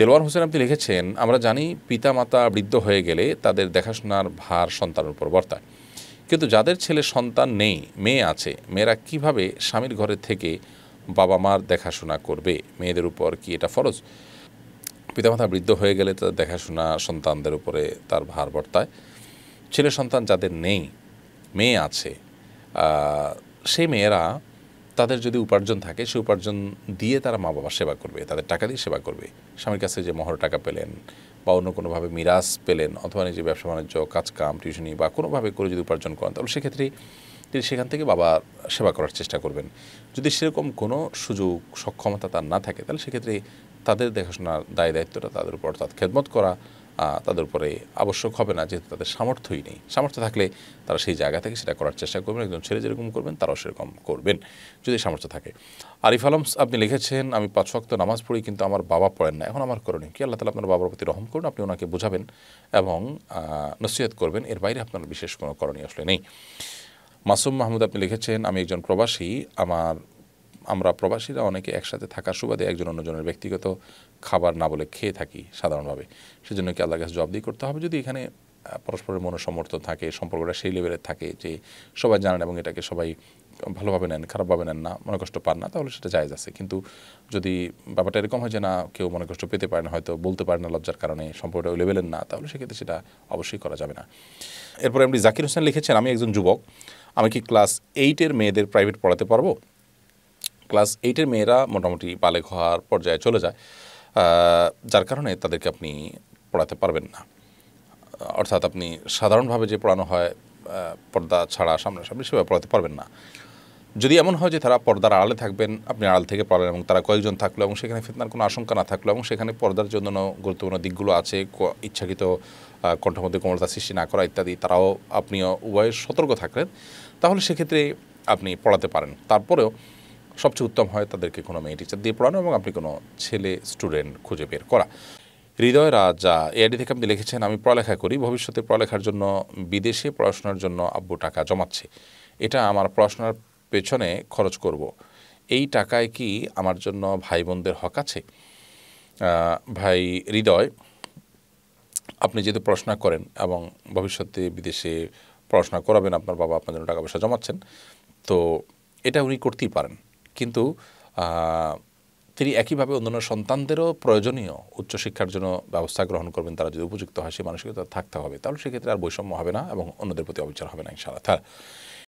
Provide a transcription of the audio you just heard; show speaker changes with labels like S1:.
S1: দেলোয়ার হোসেন আপনি লিখেছেন আমরা জানি পিতা মাতা বৃদ্ধ হয়ে গেলে তাদের দেখাশোনার ভার সন্তানের উপর বর্তায় কিন্তু যাদের ছেলে সন্তান নেই মেয়ে আছে মেয়েরা কিভাবে স্বামীর ঘরে থেকে বাবা মার দেখাশোনা করবে মেয়েদের উপর কি এটা ফরজ পিতামাতা বৃদ্ধ হয়ে গেলে তাদের দেখাশোনা সন্তানদের উপরে তার ভার বর্তায় ছেলে সন্তান যাদের নেই মেয়ে আছে সেই মেয়েরা তাদের যদি উপার্জন থাকে সে উপার্জন দিয়ে তারা মা বাবার সেবা করবে তাদের টাকা দিয়ে সেবা করবে স্বামীর কাছে যে মহর টাকা পেলেন বা অন্য কোনোভাবে মিরাজ পেলেন অথবা নিজে ব্যবসা বাণিজ্য কাজকাম টিউশনি বা কোনোভাবে করে যদি উপার্জন করেন তাহলে সেক্ষেত্রে তিনি সেখান থেকে বাবার সেবা করার চেষ্টা করবেন যদি সেরকম কোনো সুযোগ সক্ষমতা তার না থাকে তাহলে সেক্ষেত্রে তাদের দেখাশোনার দায় দায়িত্বটা তাদের উপর অর্থাৎ খেদমত করা তাদের উপরে আবশ্যক হবে না যেহেতু তাদের সামর্থ্যই নেই সামর্থ্য থাকলে তারা সেই জায়গা থেকে সেটা করার চেষ্টা করবেন একজন ছেলে যেরকম করবেন তারাও সেরকম করবেন যদি সামর্থ্য থাকে আরিফ আলম আপনি লিখেছেন আমি পাঁচ ওয়াক্ত নামাজ পড়ি কিন্তু আমার বাবা পড়েন না এখন আমার করণীয় কি আল্লাহ তালা আপনার বাবার প্রতি রহম করুন আপনি ওনাকে বোঝাবেন এবং নসিহত করবেন এর বাইরে আপনার বিশেষ কোনো করণীয় আসলে নেই মাসুম মাহমুদ আপনি লিখেছেন আমি একজন প্রবাসী আমার আমরা প্রবাসীরা অনেকে একসাথে থাকার সুবাদে একজন অন্যজনের ব্যক্তিগত খাবার না বলে খেয়ে থাকি সাধারণভাবে সেজন্য কি আল্লাহ কাছে জবাবদি করতে হবে যদি এখানে পরস্পরের মনোসমর্থন থাকে সম্পর্কটা সেই লেভেলের থাকে যে সবাই জানেন এবং এটাকে সবাই ভালোভাবে নেন খারাপভাবে নেন না মনে কষ্ট পান না তাহলে সেটা জায়জ আছে কিন্তু যদি ব্যাপারটা এরকম হয় যে না কেউ মনে কষ্ট পেতে পারে না হয়তো বলতে পারে না লজ্জার কারণে সম্পর্কটা ওই লেভেলের না তাহলে সেক্ষেত্রে সেটা অবশ্যই করা যাবে না এরপরে আপনি জাকির হোসেন লিখেছেন আমি একজন যুবক আমি কি ক্লাস এইটের মেয়েদের প্রাইভেট পড়াতে পারবো ক্লাস এইটের মেয়েরা মোটামুটি বালে হওয়ার পর্যায়ে চলে যায় যার কারণে তাদেরকে আপনি পড়াতে পারবেন না অর্থাৎ আপনি সাধারণভাবে যে পড়ানো হয় পর্দা ছাড়া সামনাসামনি সেভাবে পড়াতে পারবেন না যদি এমন হয় যে তারা পর্দার আড়ালে থাকবেন আপনি আড়াল থেকে পড়েন এবং তারা কয়েকজন থাকলো এবং সেখানে ফিতনার কোনো আশঙ্কা না থাকলো এবং সেখানে পর্দার জন্য গুরুত্বপূর্ণ দিকগুলো আছে ইচ্ছাকৃত কণ্ঠমধ্যে কোমলতা সৃষ্টি না করা ইত্যাদি তারাও আপনিও উভয়ের সতর্ক থাকলেন তাহলে সেক্ষেত্রে আপনি পড়াতে পারেন তারপরেও সবচেয়ে উত্তম হয় তাদেরকে কোনো মেয়ে টিচার দিয়ে পড়ানো এবং আপনি কোনো ছেলে স্টুডেন্ট খুঁজে বের করা হৃদয় রাজা এআইডি থেকে আপনি লিখেছেন আমি পড়ালেখা করি ভবিষ্যতে পড়ালেখার জন্য বিদেশে পড়াশোনার জন্য আব্বু টাকা জমাচ্ছে এটা আমার পড়াশোনার পেছনে খরচ করব। এই টাকায় কি আমার জন্য ভাই বোনদের হক আছে ভাই হৃদয় আপনি যেহেতু পড়াশোনা করেন এবং ভবিষ্যতে বিদেশে পড়াশোনা করাবেন আপনার বাবা আপনার জন্য টাকা পয়সা জমাচ্ছেন তো এটা উনি করতেই পারেন কিন্তু তিনি একইভাবে অন্যান্য সন্তানদেরও প্রয়োজনীয় উচ্চশিক্ষার জন্য ব্যবস্থা গ্রহণ করবেন তারা যদি উপযুক্ত হয় সেই মানসিকতা থাকতে হবে তাহলে সেক্ষেত্রে আর বৈষম্য হবে না এবং অন্যদের প্রতি অবিচার হবে না ইনশাআল্লাহ